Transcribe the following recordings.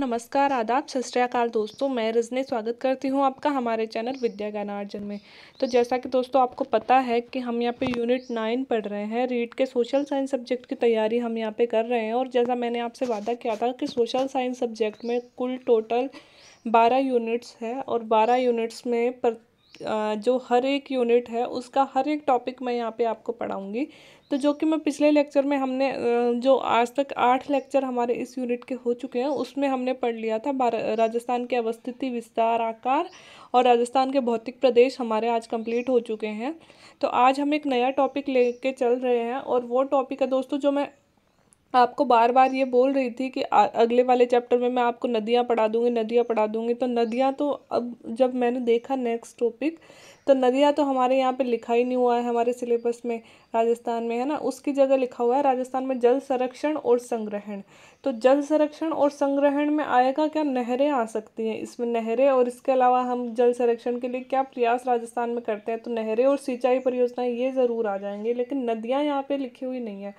नमस्कार आदाब सत दोस्तों मैं रजनी स्वागत करती हूं आपका हमारे चैनल विद्या ज्ञानार्जन में तो जैसा कि दोस्तों आपको पता है कि हम यहाँ पे यूनिट नाइन पढ़ रहे हैं रीड के सोशल साइंस सब्जेक्ट की तैयारी हम यहाँ पे कर रहे हैं और जैसा मैंने आपसे वादा किया था कि सोशल साइंस सब्जेक्ट में कुल टोटल बारह यूनिट्स है और बारह यूनिट्स में पर जो हर एक यूनिट है उसका हर एक टॉपिक मैं यहाँ पर आपको पढ़ाऊँगी तो जो कि मैं पिछले लेक्चर में हमने जो आज तक आठ लेक्चर हमारे इस यूनिट के हो चुके हैं उसमें हमने पढ़ लिया था राजस्थान के अवस्थिति विस्तार आकार और राजस्थान के भौतिक प्रदेश हमारे आज कंप्लीट हो चुके हैं तो आज हम एक नया टॉपिक लेके चल रहे हैं और वो टॉपिक है दोस्तों जो मैं आपको बार बार ये बोल रही थी कि अगले वाले चैप्टर में मैं आपको नदियाँ पढ़ा दूँगी नदियाँ पढ़ा दूँगी तो नदियाँ तो अब जब मैंने देखा नेक्स्ट टॉपिक तो नदियाँ तो हमारे यहाँ पे लिखा ही नहीं हुआ है हमारे सिलेबस में राजस्थान में है ना उसकी जगह लिखा हुआ है राजस्थान में जल संरक्षण और संग्रहण तो जल संरक्षण और संग्रहण में आएगा क्या नहरें आ सकती हैं इसमें नहरें और इसके अलावा हम जल संरक्षण के लिए क्या प्रयास राजस्थान में करते हैं तो नहरें और सिंचाई परियोजनाएँ ये ज़रूर आ जाएंगे लेकिन नदियाँ यहाँ पर लिखी हुई नहीं है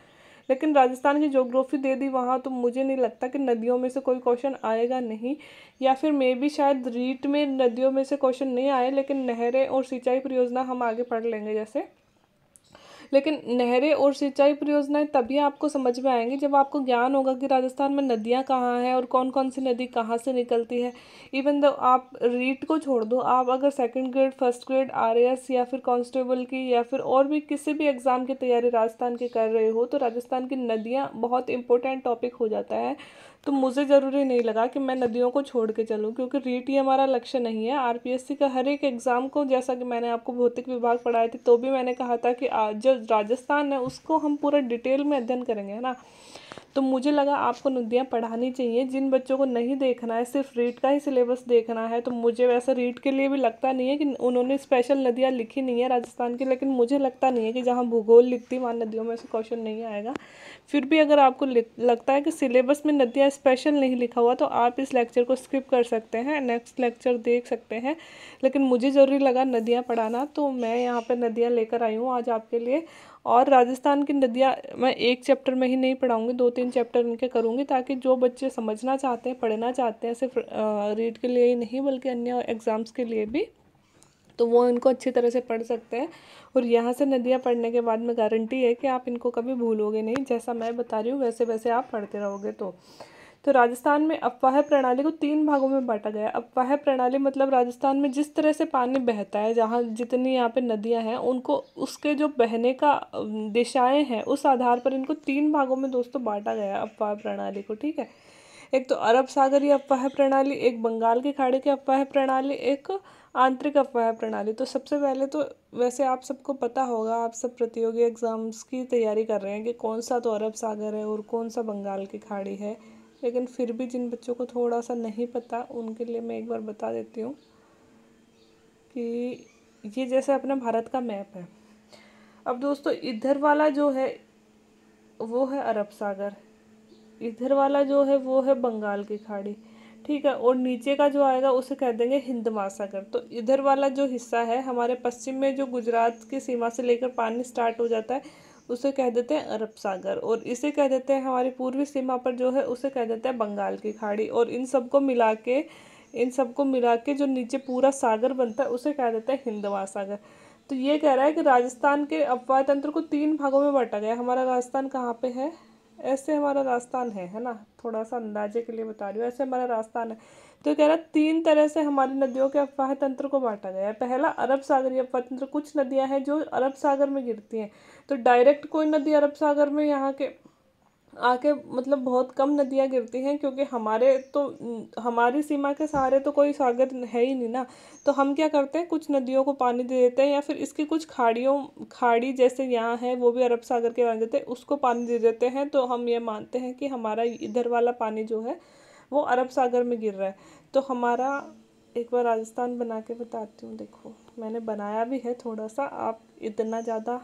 लेकिन राजस्थान की जोग्राफी दे दी वहाँ तो मुझे नहीं लगता कि नदियों में से कोई क्वेश्चन आएगा नहीं या फिर मे भी शायद रीट में नदियों में से क्वेश्चन नहीं आए लेकिन नहरें और सिंचाई परियोजना हम आगे पढ़ लेंगे जैसे लेकिन नहरें और सिंचाई परियोजनाएं तभी आपको समझ में आएंगी जब आपको ज्ञान होगा कि राजस्थान में नदियाँ कहाँ हैं और कौन कौन सी नदी कहाँ से निकलती है इवन दो आप रीट को छोड़ दो आप अगर second grade first grade or या फिर कॉन्स्टेबल की या फिर और भी किसी भी एग्ज़ाम की तैयारी राजस्थान की कर रहे हो तो राजस्थान की नदियाँ बहुत इंपॉर्टेंट टॉपिक हो जाता है तो मुझे ज़रूरी नहीं लगा कि मैं नदियों को छोड़ के चलूँ क्योंकि रीट ही हमारा लक्ष्य नहीं है आर का हर एक एग्ज़ाम को जैसा कि मैंने आपको भौतिक विभाग पढ़ाई थी तो भी मैंने कहा था कि जो राजस्थान है उसको हम पूरा डिटेल में अध्ययन करेंगे है ना तो मुझे लगा आपको नदियाँ पढ़ानी चाहिए जिन बच्चों को नहीं देखना है सिर्फ रीड का ही सिलेबस देखना है तो मुझे वैसा रीड के लिए भी लगता नहीं है कि उन्होंने स्पेशल नदियाँ लिखी नहीं है राजस्थान की लेकिन मुझे लगता नहीं है कि जहाँ भूगोल लिखती वहाँ नदियों में से क्वेश्चन नहीं आएगा फिर भी अगर आपको लगता है कि सिलेबस में नदियाँ स्पेशल नहीं लिखा हुआ तो आप इस लेक्चर को स्किप कर सकते हैं नेक्स्ट लेक्चर देख सकते हैं लेकिन मुझे ज़रूरी लगा नदियाँ पढ़ाना तो मैं यहाँ पर नदियाँ लेकर आई हूँ आज आपके लिए और राजस्थान की नदियाँ मैं एक चैप्टर में ही नहीं पढ़ाऊँगी दो तीन चैप्टर इनके करूँगी ताकि जो बच्चे समझना चाहते हैं पढ़ना चाहते हैं सिर्फ रीड के लिए ही नहीं बल्कि अन्य एग्ज़ाम्स के लिए भी तो वो इनको अच्छी तरह से पढ़ सकते हैं और यहाँ से नदियाँ पढ़ने के बाद में गारंटी है कि आप इनको कभी भूलोगे नहीं जैसा मैं बता रही हूँ वैसे वैसे आप पढ़ते रहोगे तो तो राजस्थान में अपवाह प्रणाली को तीन भागों में बांटा गया अपवाह प्रणाली मतलब राजस्थान में जिस तरह से पानी बहता है जहाँ जितनी यहाँ पे नदियाँ हैं उनको उसके जो बहने का दिशाएँ हैं उस आधार पर इनको तीन भागों में दोस्तों बांटा गया अपवाह प्रणाली को ठीक है एक तो अरब सागरीय अपवाह प्रणाली एक बंगाल की खाड़ी की अपवाह प्रणाली एक आंतरिक अपवाह प्रणाली तो सबसे पहले तो वैसे आप सबको पता होगा आप सब प्रतियोगी एग्ज़ाम्स की तैयारी कर रहे हैं कि कौन सा तो अरब सागर है और कौन सा बंगाल की खाड़ी है लेकिन फिर भी जिन बच्चों को थोड़ा सा नहीं पता उनके लिए मैं एक बार बता देती हूँ कि ये जैसे अपना भारत का मैप है अब दोस्तों इधर वाला जो है वो है अरब सागर इधर वाला जो है वो है बंगाल की खाड़ी ठीक है और नीचे का जो आएगा उसे कह देंगे हिंद महासागर तो इधर वाला जो हिस्सा है हमारे पश्चिम में जो गुजरात की सीमा से लेकर पानी स्टार्ट हो जाता है उसे कह देते हैं अरब सागर और इसे कह देते हैं हमारी पूर्वी सीमा पर जो है उसे कह देते हैं बंगाल की खाड़ी और इन सबको मिला के इन सबको मिला के जो नीचे पूरा सागर बनता है उसे कह देते हैं हिंद महासागर तो ये कह रहा है कि राजस्थान के अपवाह तंत्र को तीन भागों में बांटा गया हमारा राजस्थान कहाँ पे है ऐसे हमारा राजस्थान है है ना थोड़ा सा अंदाजे के लिए बता रही हूँ ऐसे हमारा राजस्थान है तो कह रहा तीन तरह से हमारी नदियों के अफवाह तंत्र को बांटा गया है पहला अरब सागरी अफवाह तंत्र कुछ नदियाँ हैं जो अरब सागर में गिरती हैं तो डायरेक्ट कोई नदी अरब सागर में यहाँ के आके मतलब बहुत कम नदियाँ गिरती हैं क्योंकि हमारे तो हमारी सीमा के सहारे तो कोई सागर है ही नहीं ना तो हम क्या करते हैं कुछ नदियों को पानी दे देते हैं या फिर इसकी कुछ खाड़ियों खाड़ी जैसे यहाँ है वो भी अरब सागर के बन देते हैं उसको पानी दे देते हैं तो हम ये मानते हैं कि हमारा इधर वाला पानी जो है वो अरब सागर में गिर रहा है तो हमारा एक बार राजस्थान बना के बताती हूँ देखो मैंने बनाया भी है थोड़ा सा आप इतना ज़्यादा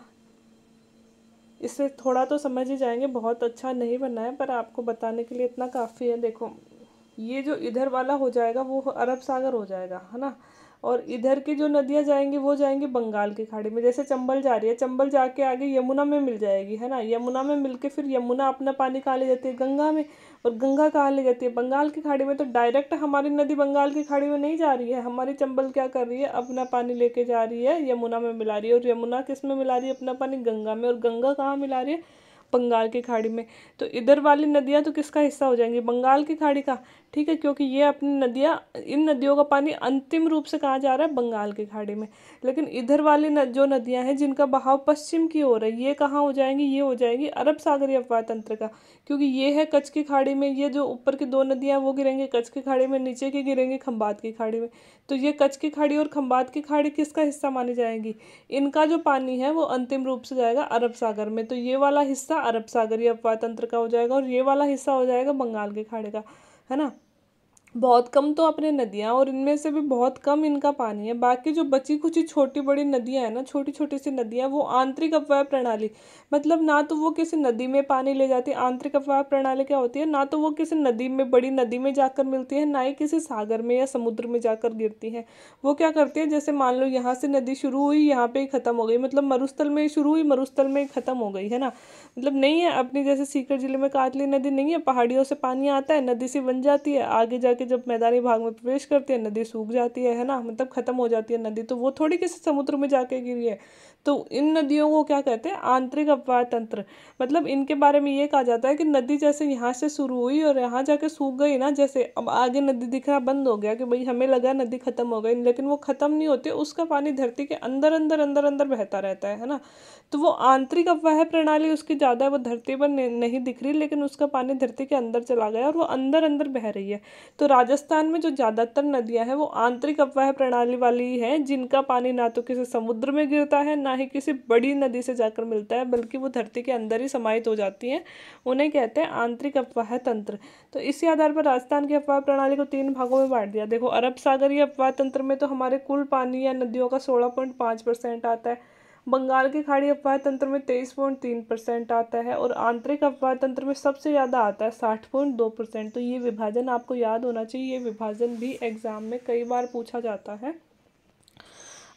इससे थोड़ा तो समझ ही जाएंगे बहुत अच्छा नहीं बना है पर आपको बताने के लिए इतना काफ़ी है देखो ये जो इधर वाला हो जाएगा वो अरब सागर हो जाएगा है ना और इधर की जो नदियाँ जाएंगी वो जाएंगी बंगाल की खाड़ी में जैसे चंबल जा रही है चंबल जाके आगे यमुना में मिल जाएगी है ना यमुना में मिल के फिर यमुना अपना पानी कहाँ ले जाती है गंगा में और गंगा कहाँ ले जाती है बंगाल की खाड़ी में तो डायरेक्ट हमारी नदी बंगाल की खाड़ी में नहीं जा रही है हमारी चंबल क्या कर रही है अपना पानी लेके जा रही है यमुना में मिला रही है और यमुना किस में मिला रही है अपना पानी गंगा में और गंगा कहाँ मिला रही है बंगाल की खाड़ी में तो इधर वाली नदियाँ तो किसका हिस्सा हो जाएंगी बंगाल की खाड़ी का ठीक है क्योंकि ये अपनी नदियाँ इन नदियों का पानी अंतिम रूप से कहाँ जा रहा है बंगाल की खाड़ी में लेकिन इधर वाली न, जो नदियाँ हैं जिनका बहाव पश्चिम की ओर है ये कहाँ हो जाएंगी ये हो जाएंगी अरब सागरी अफवाह तंत्र का क्योंकि ये है कच्छ की खाड़ी में ये जो ऊपर की दो नदियाँ वो गिरेंगे कच्छ की खाड़ी में नीचे की गिरेंगे खम्बात की खाड़ी में तो ये कच्छ की खाड़ी और खम्बात की खाड़ी किसका हिस्सा मानी जाएंगी इनका जो पानी है वो अंतिम रूप से जाएगा अरब सागर में तो ये वाला हिस्सा अरब सागर या अपवातंत्र का हो जाएगा और ये वाला हिस्सा हो जाएगा बंगाल की खाड़ी का है ना बहुत कम तो अपने नदियाँ और इनमें से भी बहुत कम इनका पानी है बाकी जो बची कुछ छोटी बड़ी नदियाँ हैं ना छोटी छोटी सी नदियाँ वो आंतरिक अपवाह प्रणाली मतलब ना तो वो किसी नदी में पानी ले जाती है आंतरिक अपवाह प्रणाली क्या होती है ना तो वो किसी नदी में बड़ी नदी में जाकर मिलती है ना ही किसी सागर में या समुद्र में जाकर गिरती है वो क्या करती है जैसे मान लो यहाँ से नदी शुरू हुई यहाँ पर ही ख़त्म हो गई मतलब मरुस्थल में शुरू हुई मरुस्थल में ख़त्म हो गई है ना मतलब नहीं है अपनी जैसे सीकर जिले में कातली नदी नहीं है पहाड़ियों से पानी आता है नदी से बन जाती है आगे जाके जाके जब मैदानी भाग में प्रवेश करती है नदी सूख जाती है है ना मतलब ख़त्म हो जाती है नदी तो वो थोड़ी किसी समुद्र में जाके गिरी है तो इन नदियों को क्या कहते हैं आंतरिक अपवाह तंत्र मतलब इनके बारे में ये कहा जाता है कि नदी जैसे यहाँ से शुरू हुई और यहाँ जाके सूख गई ना जैसे अब आगे नदी दिखना बंद हो गया कि भाई हमें लगा नदी ख़त्म हो गई लेकिन वो ख़त्म नहीं होती उसका पानी धरती के अंदर अंदर अंदर अंदर बहता रहता है है ना तो वो आंतरिक अपवाह प्रणाली उसकी ज़्यादा वो धरती पर नहीं दिख रही लेकिन उसका पानी धरती के अंदर चला गया और वो अंदर अंदर बह रही है तो राजस्थान में जो ज़्यादातर नदियां हैं वो आंतरिक अपवाह प्रणाली वाली हैं जिनका पानी ना तो किसी समुद्र में गिरता है ना ही किसी बड़ी नदी से जाकर मिलता है बल्कि वो धरती के अंदर ही समाहित हो जाती हैं उन्हें कहते हैं आंतरिक अपवाह तंत्र तो इसी आधार पर राजस्थान की अपवाह प्रणाली को तीन भागों में बांट दिया देखो अरब सागरीय अपवाह तंत्र में तो हमारे कुल पानी या नदियों का सोलह आता है बंगाल की खाड़ी अपवाह तंत्र में तेईस पॉइंट तीन परसेंट आता है और आंतरिक अपवाह तंत्र में सबसे ज़्यादा आता है साठ पॉइंट दो परसेंट तो ये विभाजन आपको याद होना चाहिए ये विभाजन भी एग्ज़ाम में कई बार पूछा जाता है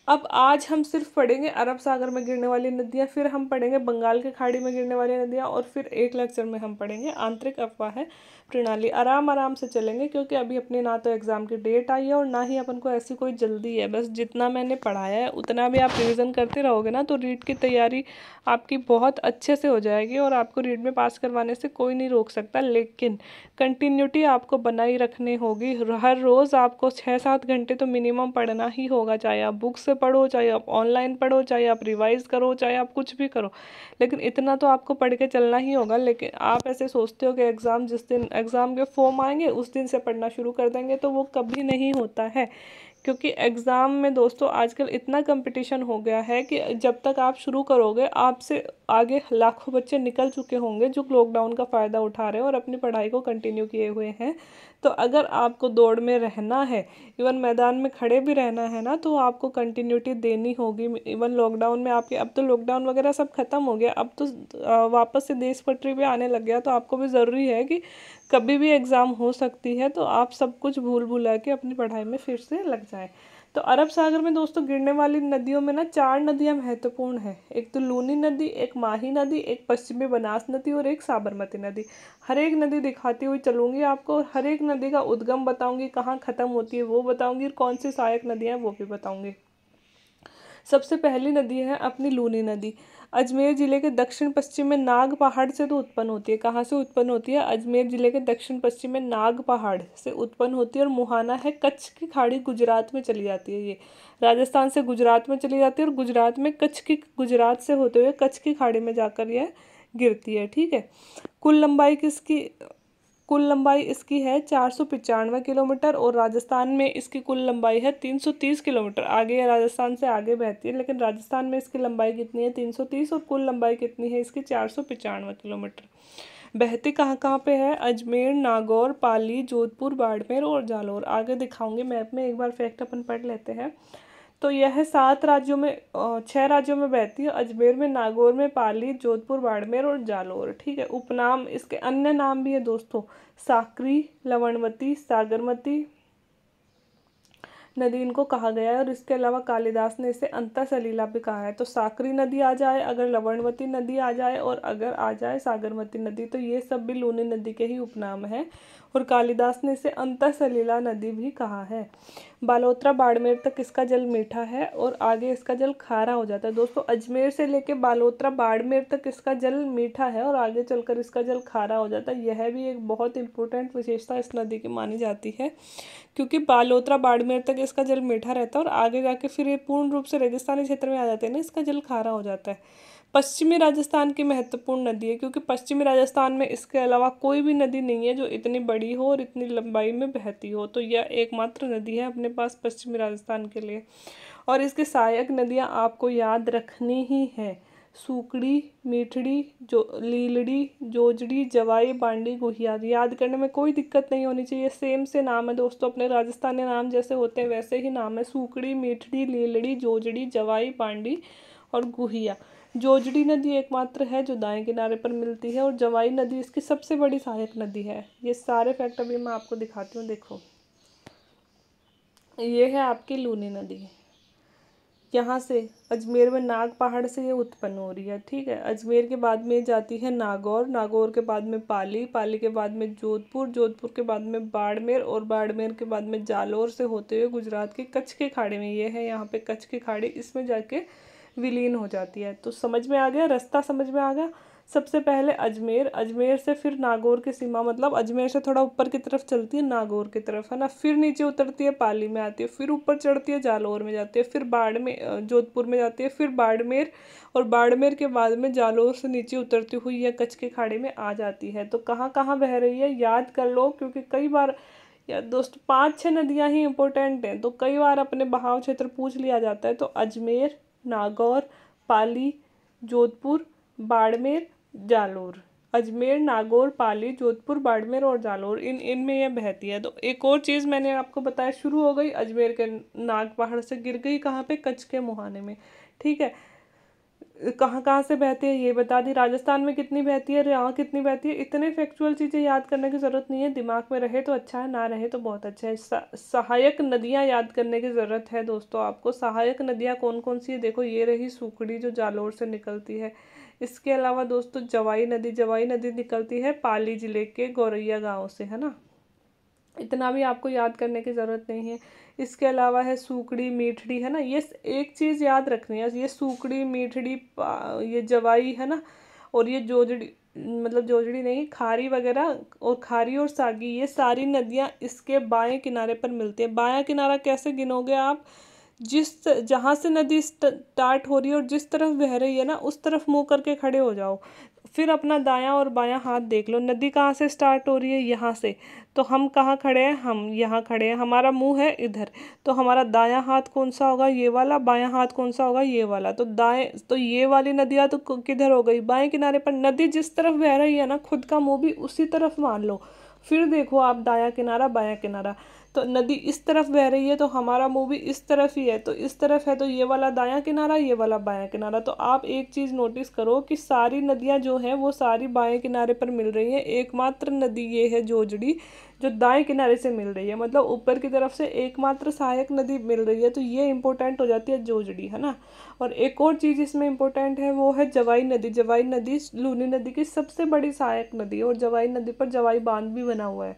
अब आज हम सिर्फ पढ़ेंगे अरब सागर में गिरने वाली नदियाँ फिर हम पढ़ेंगे बंगाल की खाड़ी में गिरने वाली नदियाँ और फिर एक लेक्चर में हम पढ़ेंगे आंतरिक अफवाह है प्रणाली आराम आराम से चलेंगे क्योंकि अभी अपने ना तो एग्ज़ाम की डेट आई है और ना ही अपन को ऐसी कोई जल्दी है बस जितना मैंने पढ़ाया है उतना भी आप रिविज़न करते रहोगे ना तो रीड की तैयारी आपकी बहुत अच्छे से हो जाएगी और आपको रीड में पास करवाने से कोई नहीं रोक सकता लेकिन कंटिन्यूटी आपको बनाई रखनी होगी हर रोज़ आपको छः सात घंटे तो मिनिमम पढ़ना ही होगा चाहे आप बुक से पढ़ो चाहे आप ऑनलाइन पढ़ो चाहे आप रिवाइज़ करो चाहे आप कुछ भी करो लेकिन इतना तो आपको पढ़ के चलना ही होगा लेकिन आप ऐसे सोचते हो कि एग्ज़ाम जिस दिन एग्ज़ाम के फॉर्म आएंगे उस दिन से पढ़ना शुरू कर देंगे तो वो कभी नहीं होता है क्योंकि एग्ज़ाम में दोस्तों आजकल इतना कंपटीशन हो गया है कि जब तक आप शुरू करोगे आपसे आगे लाखों बच्चे निकल चुके होंगे जो लॉकडाउन का फ़ायदा उठा रहे हैं और अपनी पढ़ाई को कंटिन्यू किए हुए हैं तो अगर आपको दौड़ में रहना है इवन मैदान में खड़े भी रहना है ना तो आपको कंटिन्यूटी देनी होगी इवन लॉकडाउन में आपके अब तो लॉकडाउन वगैरह सब ख़त्म हो गया अब तो वापस से देश पटरी पे आने लग गया तो आपको भी ज़रूरी है कि कभी भी एग्ज़ाम हो सकती है तो आप सब कुछ भूल भुला के अपनी पढ़ाई में फिर से लग जाए तो अरब सागर में दोस्तों गिरने वाली नदियों में ना चार नदियाँ महत्वपूर्ण हैं एक तो लूनी नदी एक माही नदी एक पश्चिमी बनास नदी और एक साबरमती नदी हर एक नदी दिखाती हुई चलूँगी आपको और हर एक नदी का उद्गम बताऊँगी कहाँ ख़त्म होती है वो बताऊँगी और कौन सी सहायक नदियाँ वो भी बताऊँगी सबसे पहली नदी है अपनी लूनी नदी अजमेर ज़िले के दक्षिण पश्चिम में नाग पहाड़ से तो उत्पन्न होती है कहाँ से उत्पन्न होती है अजमेर ज़िले के दक्षिण पश्चिम में नाग पहाड़ से उत्पन्न होती है और मुहाना है कच्छ की खाड़ी गुजरात में चली जाती है ये राजस्थान से गुजरात में चली जाती है और गुजरात में कच्छ की गुजरात से होते हुए कच्छ की खाड़ी में जाकर यह गिरती है ठीक है कुल लंबाई किसकी कुल लंबाई इसकी है चार सौ पचानवे किलोमीटर और राजस्थान में इसकी कुल लंबाई है तीन सौ तीस किलोमीटर आगे राजस्थान से आगे बहती है लेकिन राजस्थान में इसकी लंबाई कितनी है तीन सौ तीस और कुल लंबाई कितनी है इसकी चार सौ पचानवे किलोमीटर बहती कहाँ कहाँ पे है अजमेर नागौर पाली जोधपुर बाड़मेर और जालौर आगे दिखाऊंगे मैप में एक बार फैक्ट अपन पढ़ लेते हैं तो यह सात राज्यों में छह राज्यों में बहती है अजमेर में नागौर में पाली जोधपुर बाड़मेर और जालौर ठीक है उपनाम इसके अन्य नाम भी है दोस्तों साकरी लवणवती सागरमती नदी इनको कहा गया है और इसके अलावा कालिदास ने इसे अंतर सलीला भी कहा है तो साकरी नदी आ जाए अगर लवणवती नदी आ जाए और अगर आ जाए सागरमती नदी तो ये सब भी लूनी नदी के ही उपनाम है और कालिदास ने इसे अंतर सलीला नदी भी कहा है बालोत्रा बाड़मेर तक इसका जल मीठा है और आगे इसका जल खारा हो जाता है दोस्तों अजमेर से लेके बालोत्रा बाड़मेर तक इसका जल मीठा है और आगे चलकर इसका जल खारा हो जाता है यह भी एक बहुत इंपॉर्टेंट विशेषता इस नदी की मानी जाती है क्योंकि बालोत्रा बाड़मेर तक इसका जल मीठा रहता है और आगे जाके फिर ये पूर्ण रूप से रेगिस्तानी क्षेत्र में आ जाते हैं ना इसका जल खारा हो जाता है पश्चिमी राजस्थान की महत्वपूर्ण नदी है क्योंकि पश्चिमी राजस्थान में इसके अलावा कोई भी नदी नहीं है जो इतनी बड़ी हो और इतनी लंबाई में बहती हो तो यह एकमात्र नदी है अपने पास पश्चिमी राजस्थान के लिए और इसके सहायक नदियाँ आपको याद रखनी ही हैं सूकड़ी मीठड़ी जो लीलड़ी जोजड़ी जवाई बांडी गुहिया याद करने में कोई दिक्कत नहीं होनी चाहिए सेम से नाम है दोस्तों अपने राजस्थानी नाम जैसे होते हैं वैसे ही नाम है सूकड़ी मीठड़ी लीलड़ी जोजड़ी जवाई बांडी और गुहिया जोजड़ी नदी एकमात्र है जो दाएं किनारे पर मिलती है और जवाई नदी इसकी सबसे बड़ी सहायक नदी है ये सारे फैक्ट अभी मैं आपको दिखाती हूँ देखो ये है आपकी लूनी नदी यहाँ से अजमेर में नाग पहाड़ से ये उत्पन्न हो रही है ठीक है अजमेर के बाद में जाती है नागौर नागौर के बाद में पाली पाली के बाद में जोधपुर जोधपुर के बाद में बाड़मेर और बाड़मेर के बाद में जालौर से होते हुए गुजरात के कच्छ के खाड़ी में ये है यहाँ पे कच्छ की खाड़ी इसमें जाके विलीन हो जाती है तो समझ में आ गया रास्ता समझ में आ गया सबसे पहले अजमेर अजमेर से फिर नागौर की सीमा मतलब अजमेर से थोड़ा ऊपर की तरफ चलती है नागौर की तरफ है ना फिर नीचे उतरती है पाली में आती है फिर ऊपर चढ़ती है जालौर में जाती है फिर बाड़मेर जोधपुर में जाती है फिर बाड़मेर और बाड़मेर के बाद में जालौर से नीचे उतरती हुई यह कच्छ के खाड़े में आ जाती है तो कहाँ कहाँ बह रही है याद कर लो क्योंकि कई बार या दोस्त पाँच छः नदियाँ ही इंपॉर्टेंट हैं तो कई बार अपने बहाव क्षेत्र पूछ लिया जाता है तो अजमेर नागौर पाली जोधपुर बाड़मेर जालोर अजमेर नागौर पाली जोधपुर बाड़मेर और जालोर इन इन में यह बहती है तो एक और चीज़ मैंने आपको बताया शुरू हो गई अजमेर के नाग पहाड़ से गिर गई कहाँ पे कच्छ के मुहाने में ठीक है कहाँ कहाँ से बहती है ये बता दी राजस्थान में कितनी बहती है यहाँ कितनी बहती है इतने फैक्चुअल चीज़ें याद करने की ज़रूरत नहीं है दिमाग में रहे तो अच्छा है ना रहे तो बहुत अच्छा है सहायक नदियाँ याद करने की ज़रूरत है दोस्तों आपको सहायक नदियाँ कौन कौन सी है देखो ये रही सूखड़ी जो जालोर से निकलती है इसके अलावा दोस्तों जवाई नदी जवाई नदी निकलती है पाली ज़िले के गौरैया गाँव से है ना इतना भी आपको याद करने की ज़रूरत नहीं है इसके अलावा है सूखड़ी मीठड़ी है ना ये एक चीज़ याद रखनी है ये सूखड़ी मीठड़ी ये जवाई है ना और ये जोजड़ी मतलब जोजड़ी नहीं खारी वगैरह और खारी और सागी ये सारी नदियाँ इसके बाएं किनारे पर मिलती हैं बायां किनारा कैसे गिनोगे आप जिस जहाँ से नदी स्टार्ट हो रही है और जिस तरफ बह रही है ना उस तरफ मुँह करके खड़े हो जाओ फिर अपना दायां और बायां हाथ देख लो नदी कहाँ से स्टार्ट हो रही है यहाँ से तो हम कहाँ खड़े हैं हम यहाँ खड़े हैं हमारा मुंह है इधर तो हमारा दायां हाथ कौन सा होगा ये वाला बायां हाथ कौन सा होगा ये वाला तो दाएं तो ये वाली नदियाँ तो किधर हो गई बाएं किनारे पर नदी जिस तरफ बह रही है ना खुद का मुँह भी उसी तरफ मान लो फिर देखो आप दाया किनारा बाया किनारा तो नदी इस तरफ बह रही है तो हमारा मुंह भी इस तरफ ही है तो इस तरफ है तो ये वाला दायां किनारा ये वाला बायां किनारा तो आप एक चीज़ नोटिस करो कि सारी नदियाँ जो हैं वो सारी बाएँ किनारे पर मिल रही हैं एकमात्र नदी ये है जोजड़ी जो दाएं किनारे से मिल रही है मतलब ऊपर की तरफ से एकमात्र सहायक नदी मिल रही है तो ये इंपॉर्टेंट हो जाती है जोजड़ी है ना और एक और चीज़ इसमें इंपॉर्टेंट है वो है जवाई नदी जवाई नदी लूनी नदी की सबसे बड़ी सहायक नदी और जवाई नदी पर जवाई बांध भी बना हुआ है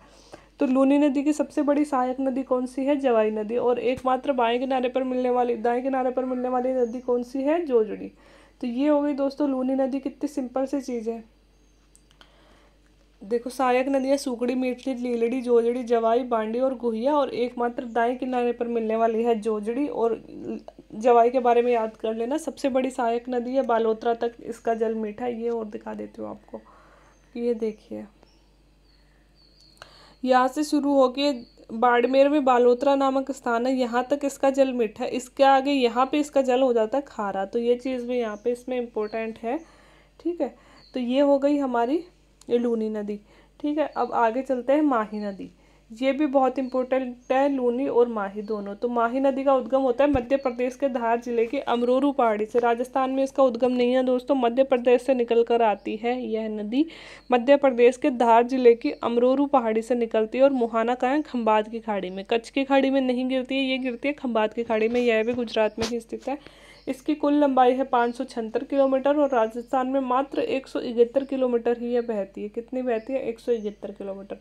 तो लूनी नदी की सबसे बड़ी सहायक नदी कौन सी है जवाई नदी और एकमात्र बाएं किनारे पर मिलने वाली दाएं किनारे पर मिलने वाली नदी कौन सी है जोजड़ी तो ये हो गई दोस्तों लूनी नदी कितनी सिंपल सी चीज़ है देखो सहायक नदियाँ सूखड़ी मीठली लीलड़ी जोजड़ी जवाई बांडी और गुहिया और एकमात्र दाएं किनारे पर मिलने वाली है जोजड़ी और जवाई के बारे में याद कर लेना सबसे बड़ी सहायक नदी है बालोत्रा तक इसका जल मीठा ये और दिखा देती हूँ आपको ये देखिए यहाँ से शुरू होके बाड़मेर में बालोत्रा नामक स्थान है यहाँ तक इसका जल मीठा है इसके आगे यहाँ पे इसका जल हो जाता है खारा तो ये चीज़ भी यहाँ पे इसमें इम्पोर्टेंट है ठीक है तो ये हो गई हमारी लूनी नदी ठीक है अब आगे चलते हैं माही नदी ये भी बहुत इंपॉर्टेंट है लूनी और माही दोनों तो माही नदी का उद्गम होता है मध्य प्रदेश के धार जिले के अमरोरू पहाड़ी से राजस्थान में इसका उद्गम नहीं है दोस्तों मध्य प्रदेश से निकल कर आती है यह नदी मध्य प्रदेश के धार जिले की अमरोरू पहाड़ी से निकलती है और मुहाना का है खम्बाद की खाड़ी में कच्छ की खाड़ी में नहीं गिरती है ये गिरती है खम्बाद की खाड़ी में यह भी गुजरात में ही स्थित है इसकी कुल लंबाई है पाँच किलोमीटर और राजस्थान में मात्र एक किलोमीटर ही यह बहती है कितनी बहती है एक किलोमीटर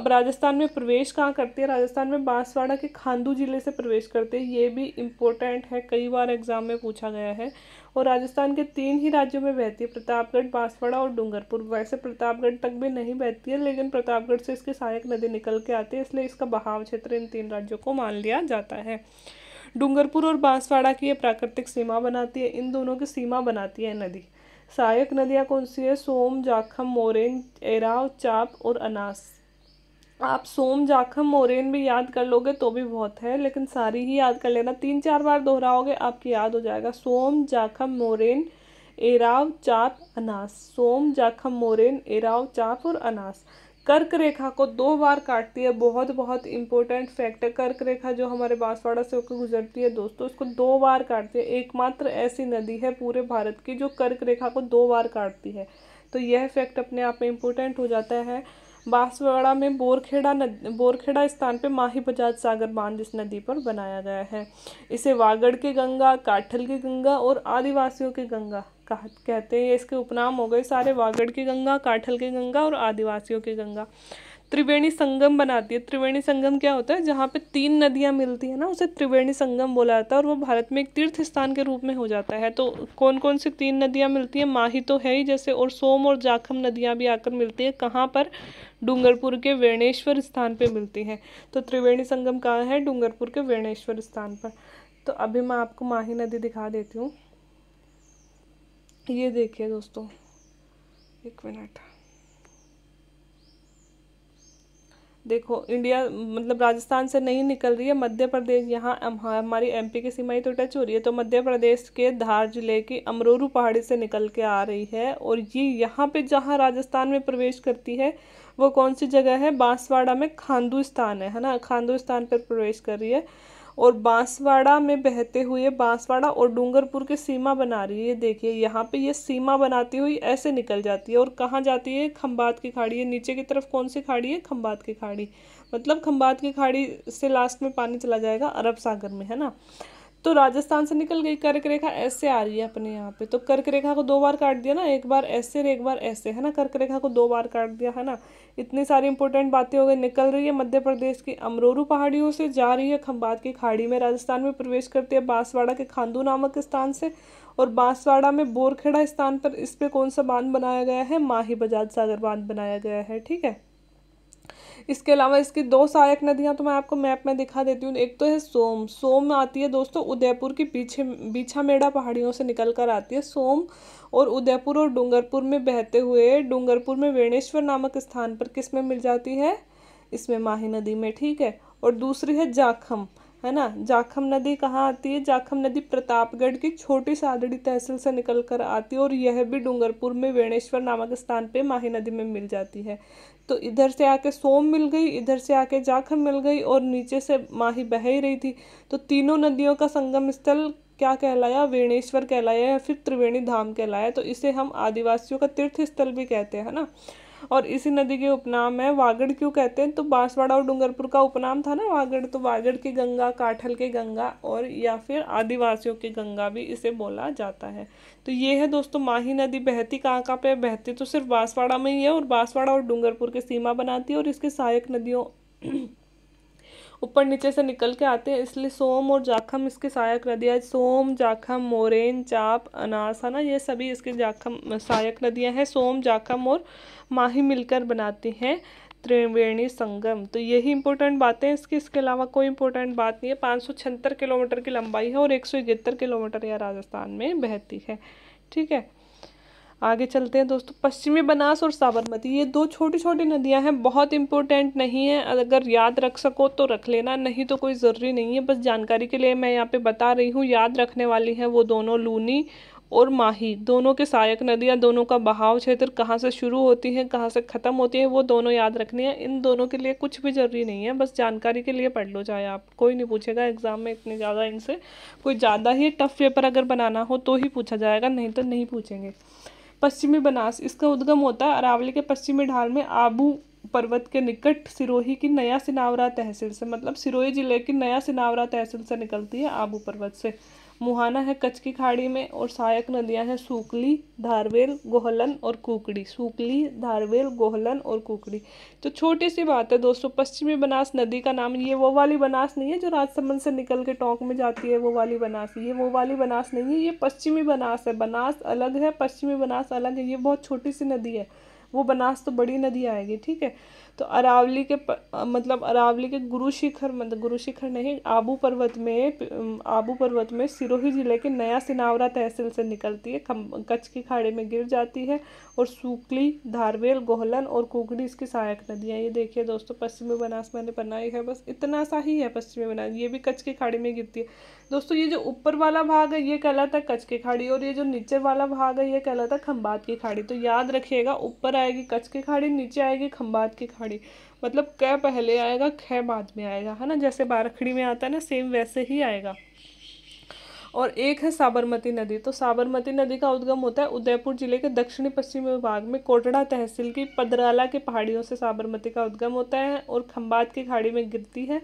अब राजस्थान में प्रवेश प्रवेश कहाँ करते हैं राजस्थान में बांसवाड़ा के खांडू जिले से प्रवेश करते हैं ये भी इम्पोर्टेंट है कई बार एग्जाम में पूछा गया है और राजस्थान के तीन ही राज्यों में बहती है प्रतापगढ़ बांसवाड़ा और डूंगरपुर वैसे प्रतापगढ़ तक भी नहीं बहती है लेकिन प्रतापगढ़ से इसके सहायक नदी निकल के आती है इसलिए इसका बहाव क्षेत्र इन तीन राज्यों को मान लिया जाता है डूंगरपुर और बांसवाड़ा की यह प्राकृतिक सीमा बनाती है इन दोनों की सीमा बनाती है नदी सहायक नदियाँ कौन सी है सोम जाखम मोरेन एराव चाप और अनास आप सोम जाखम मोरेन भी याद कर लोगे तो भी बहुत है लेकिन सारी ही याद कर लेना तीन चार बार दोहराओगे आपकी याद हो जाएगा सोम जाखम मोरेन एराव चाप अनास सोम जाखम मोरेन एराव चाप और अनास कर्क रेखा को दो बार काटती है बहुत बहुत इंपॉर्टेंट फैक्ट है कर्क रेखा जो हमारे बांसवाड़ा से होकर गुजरती है दोस्तों उसको दो बार काटती है एकमात्र ऐसी नदी है पूरे भारत की जो कर्क रेखा को दो बार काटती है तो यह फैक्ट अपने आप में इम्पोर्टेंट हो जाता है बांसवाड़ा में बोरखेड़ा नद बोरखेड़ा स्थान पर माही बजाज सागर बांध इस नदी पर बनाया गया है इसे वागड़ के गंगा काठल की गंगा और आदिवासियों की गंगा कहा कहते हैं इसके उपनाम हो गए सारे वागड़ की गंगा काठल की गंगा और आदिवासियों की गंगा त्रिवेणी संगम बनाती है त्रिवेणी संगम क्या होता है जहाँ पे तीन नदियाँ मिलती है ना उसे त्रिवेणी संगम बोला जाता है और वो भारत में एक तीर्थ स्थान के रूप में हो जाता है तो कौन कौन सी तीन नदियाँ मिलती हैं माही तो है ही जैसे और सोम और जाखम नदियाँ भी आकर मिलती है कहाँ पर डूंगरपुर के वेणेश्वर स्थान पर मिलती हैं तो त्रिवेणी संगम कहाँ है डूंगरपुर के वेणेश्वर स्थान पर तो अभी मैं आपको माही नदी दिखा देती हूँ ये देखिए दोस्तों एक मिनट देखो इंडिया मतलब राजस्थान से नहीं निकल रही है मध्य प्रदेश यहाँ हाँ, हमारी एमपी की सीमा ही तो टच हो रही है तो मध्य प्रदेश के धार जिले की अमरोरू पहाड़ी से निकल के आ रही है और ये यहाँ पे जहाँ राजस्थान में प्रवेश करती है वो कौन सी जगह है बांसवाड़ा में खांदू स्थान है है ना खांदू स्थान पर प्रवेश कर रही है और बांसवाड़ा में बहते हुए बांसवाड़ा और डूंगरपुर की सीमा बना रही है देखिए यहाँ पे ये सीमा बनाती हुई ऐसे निकल जाती है और कहाँ जाती है खम्बात की खाड़ी है नीचे की तरफ कौन सी खाड़ी है खम्बात की खाड़ी मतलब खम्बात की खाड़ी से लास्ट में पानी चला जाएगा अरब सागर में है ना तो राजस्थान से निकल गई कर्क रेखा ऐसे आ रही है अपने यहाँ पे तो कर्क रेखा को दो बार काट दिया ना एक बार ऐसे और एक बार ऐसे है ना कर्क रेखा को दो बार काट दिया है ना इतनी सारी इंपॉर्टेंट बातें हो गई निकल रही है मध्य प्रदेश की अमरोरू पहाड़ियों से जा रही है खम्बात की खाड़ी में राजस्थान में प्रवेश करती है बांसवाड़ा के खांदू नामक स्थान से और बांसवाड़ा में बोरखेड़ा स्थान पर इस पर कौन सा बांध बनाया गया है माही बजाज सागर बांध बनाया गया है ठीक है इसके अलावा इसकी दो सहायक नदियां तो मैं आपको मैप में दिखा देती हूँ एक तो है सोम सोम आती है दोस्तों उदयपुर की पीछे बीछा मेड़ा पहाड़ियों से निकल कर आती है सोम और उदयपुर और डूंगरपुर में बहते हुए डूंगरपुर में वेणेश्वर नामक स्थान पर किस में मिल जाती है इसमें माही नदी में ठीक है और दूसरी है जाखम है ना जाखम नदी कहाँ आती है जाखम नदी प्रतापगढ़ की छोटी सादड़ी तहसील से निकल कर आती है और यह भी डूंगरपुर में वेणेश्वर नामक स्थान पे माही नदी में मिल जाती है तो इधर से आके सोम मिल गई इधर से आके जाखम मिल गई और नीचे से माही बह ही रही थी तो तीनों नदियों का संगम स्थल क्या कहलाया वीणेश्वर कहलाया या फिर त्रिवेणी धाम कहलाया तो इसे हम आदिवासियों का तीर्थ स्थल भी कहते हैं ना और इसी नदी के उपनाम है वागड़ क्यों कहते हैं तो बांसवाड़ा और डूंगरपुर का उपनाम था ना वागड़ तो वागड़ की गंगा काठल की गंगा और या फिर आदिवासियों की गंगा भी इसे बोला जाता है तो ये है दोस्तों माही नदी बहती कहाँ कहाँ पे बहती तो सिर्फ बांसवाड़ा में ही है और बांसवाड़ा और डूंगरपुर की सीमा बनाती है और इसकी सहायक नदियों ऊपर नीचे से निकल के आते हैं इसलिए सोम और जाखम इसके सहायक नदियाँ सोम जाखम मोरेन चाप अनासाना ये सभी इसके जाखम सहायक नदियाँ हैं सोम जाखम और माही मिलकर बनाती हैं त्रिवेणी संगम तो यही इंपॉर्टेंट बातें हैं इसकी इसके अलावा कोई इंपॉर्टेंट बात नहीं है पाँच किलोमीटर की लंबाई है और एक किलोमीटर यह राजस्थान में बहती है ठीक है आगे चलते हैं दोस्तों पश्चिमी बनास और साबरमती ये दो छोटी छोटी नदियां हैं बहुत इंपॉर्टेंट नहीं है अगर याद रख सको तो रख लेना नहीं तो कोई ज़रूरी नहीं है बस जानकारी के लिए मैं यहाँ पे बता रही हूँ याद रखने वाली है वो दोनों लूनी और माही दोनों के सहायक नदियाँ दोनों का बहाव क्षेत्र कहाँ से शुरू होती है कहाँ से ख़त्म होती है वो दोनों याद रखनी है इन दोनों के लिए कुछ भी ज़रूरी नहीं है बस जानकारी के लिए पढ़ लो चाहे आप कोई नहीं पूछेगा एग्ज़ाम में इतने ज़्यादा इनसे कोई ज़्यादा ही टफ पेपर अगर बनाना हो तो ही पूछा जाएगा नहीं तो नहीं पूछेंगे पश्चिमी बनास इसका उद्गम होता है अरावली के पश्चिमी ढाल में आबू पर्वत के निकट सिरोही की नया सिनावरा तहसील से मतलब सिरोही जिले की नया सिनावरा तहसील से निकलती है आबू पर्वत से मुहाना है कच्छ की खाड़ी में और सहायक नदियां हैं सूकली धारवेल गोहलन और कुकड़ी सूकली धारवेल गोहलन और कुकड़ी तो छोटी सी बात है दोस्तों पश्चिमी बनास नदी का नाम ये वो वाली बनास नहीं है जो राजसमंद से निकल के टोंक में जाती है वो वाली बनास ये वो वाली बनास नहीं है ये पश्चिमी बनास है बनास अलग है पश्चिमी बनास अलग है ये बहुत छोटी सी नदी है वो बनास तो बड़ी नदी आएगी ठीक है तो अरावली के मतलब अरावली के गुरु शिखर मतलब गुरु शिखर नहीं आबू पर्वत में आबू पर्वत में सिरोही ज़िले के नया सिनावरा तहसील से निकलती है कच्छ की खाड़ी में गिर जाती है और सूकली धारवेल गोहलन और कुकड़ी इसकी सहायक नदियाँ ये देखिए दोस्तों पश्चिमी बनास मैंने बनाई है बस इतना सा ही है पश्चिमी बनास ये भी कच्छ की खाड़ी में गिरती है दोस्तों ये जो ऊपर वाला भाग है ये कहलाता है कच्छ की खाड़ी और ये जो नीचे वाला भाग है ये कहलाता है खम्बात की खाड़ी तो याद रखिएगा ऊपर आएगी कच्छ की खाड़ी नीचे आएगी खम्बात की खाड़ी खड़ी मतलब क पहले आएगा ख बाद में आएगा है ना जैसे बारखड़ी में आता है ना सेम वैसे ही आएगा और एक है साबरमती नदी तो साबरमती नदी का उद्गम होता है उदयपुर जिले के दक्षिणी पश्चिमी भाग में कोटड़ा तहसील की पदराला के पहाड़ियों से साबरमती का उद्गम होता है और खम्बात की खाड़ी में गिरती है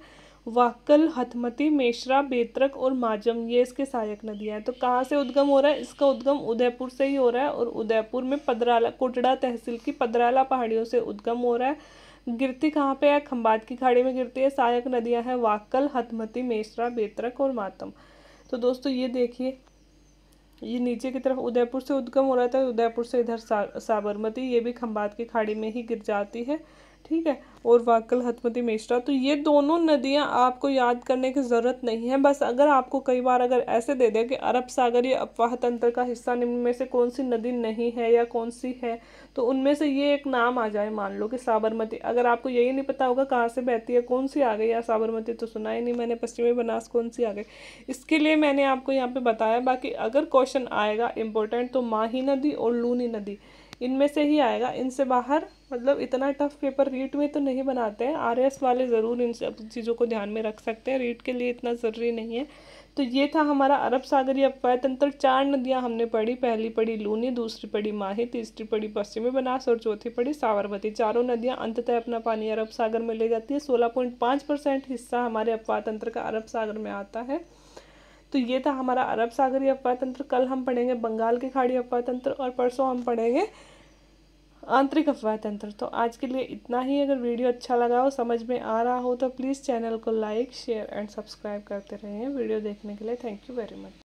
वाक्कल हथमती मेशरा बेतरक और माजम ये इसके सहायक नदियाँ हैं तो कहाँ से उद्गम हो रहा है इसका उद्गम उदयपुर से ही हो रहा है और उदयपुर में पदराला कोटड़ा तहसील की पदराला पहाड़ियों से उद्गम हो रहा है गिरती कहाँ पे है खम्बात की खाड़ी में गिरती है सहायक नदियाँ हैं वाकल हथमती मेशरा बेतरक और मातम तो दोस्तों ये देखिए ये नीचे की तरफ उदयपुर से उद्गम हो रहा था उदयपुर से इधर सा, साबरमती ये भी खम्बात की खाड़ी में ही गिर जाती है ठीक है और वाकल हतमती मिश्रा तो ये दोनों नदियाँ आपको याद करने की ज़रूरत नहीं है बस अगर आपको कई बार अगर ऐसे दे दें कि अरब सागर या अफवाह तंत्र का हिस्सा निम्न में से कौन सी नदी नहीं है या कौन सी है तो उनमें से ये एक नाम आ जाए मान लो कि साबरमती अगर आपको यही नहीं पता होगा कहाँ से बहती है कौन सी आ गई या साबरमती तो सुना ही नहीं मैंने पश्चिमी बनास कौन सी आ गई इसके लिए मैंने आपको यहाँ पर बताया बाकी अगर क्वेश्चन आएगा इम्पोर्टेंट तो माही नदी और लूनी नदी इनमें से ही आएगा इनसे बाहर मतलब इतना टफ पेपर रीट में तो नहीं बनाते हैं आर वाले ज़रूर इन सब चीज़ों को ध्यान में रख सकते हैं रीट के लिए इतना ज़रूरी नहीं है तो ये था हमारा अरब सागरी अपवाय तंत्र चार नदियाँ हमने पढ़ी पहली पढ़ी लूनी दूसरी पढ़ी माही तीसरी पढ़ी पश्चिमी बनास और चौथी पढ़ी सावरमती चारों नदियाँ अंततः अपना पानी अरब सागर में ले जाती है सोलह पॉइंट पाँच परसेंट हिस्सा हमारे अपवाय तंत्र का अरब सागर में आता है तो ये था हमारा अरब सागरी अपवाह तंत्र कल हम पढ़ेंगे बंगाल की खाड़ी अपवाह तंत्र और परसों हम पढ़ेंगे आंतरिक अफवाह तंत्र तो आज के लिए इतना ही अगर वीडियो अच्छा लगा हो समझ में आ रहा हो तो प्लीज़ चैनल को लाइक शेयर एंड सब्सक्राइब करते रहें वीडियो देखने के लिए थैंक यू वेरी मच